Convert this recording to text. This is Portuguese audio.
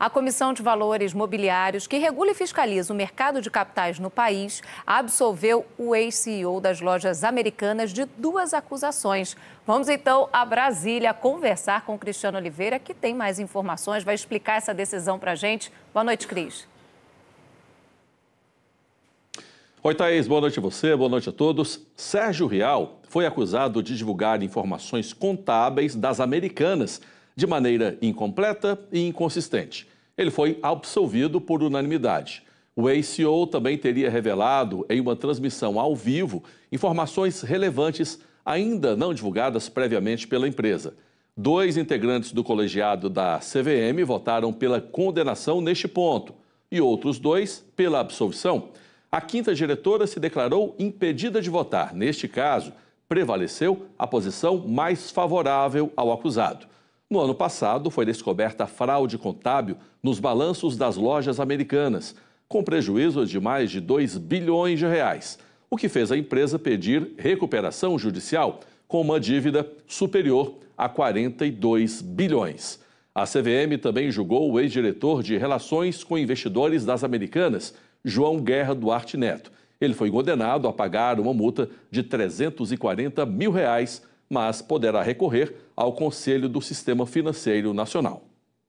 A Comissão de Valores Mobiliários, que regula e fiscaliza o mercado de capitais no país, absolveu o ex-CEO das lojas americanas de duas acusações. Vamos então a Brasília conversar com Cristiano Oliveira, que tem mais informações, vai explicar essa decisão para a gente. Boa noite, Cris. Oi, Thaís, boa noite a você, boa noite a todos. Sérgio Rial foi acusado de divulgar informações contábeis das americanas de maneira incompleta e inconsistente. Ele foi absolvido por unanimidade. O ACO ceo também teria revelado, em uma transmissão ao vivo, informações relevantes ainda não divulgadas previamente pela empresa. Dois integrantes do colegiado da CVM votaram pela condenação neste ponto e outros dois pela absolvição. A quinta diretora se declarou impedida de votar. Neste caso, prevaleceu a posição mais favorável ao acusado. No ano passado, foi descoberta fraude contábil nos balanços das lojas americanas, com prejuízo de mais de 2 bilhões de reais, o que fez a empresa pedir recuperação judicial com uma dívida superior a 42 bilhões. A CVM também julgou o ex-diretor de Relações com Investidores das Americanas, João Guerra Duarte Neto. Ele foi condenado a pagar uma multa de 340 mil reais mas poderá recorrer ao Conselho do Sistema Financeiro Nacional.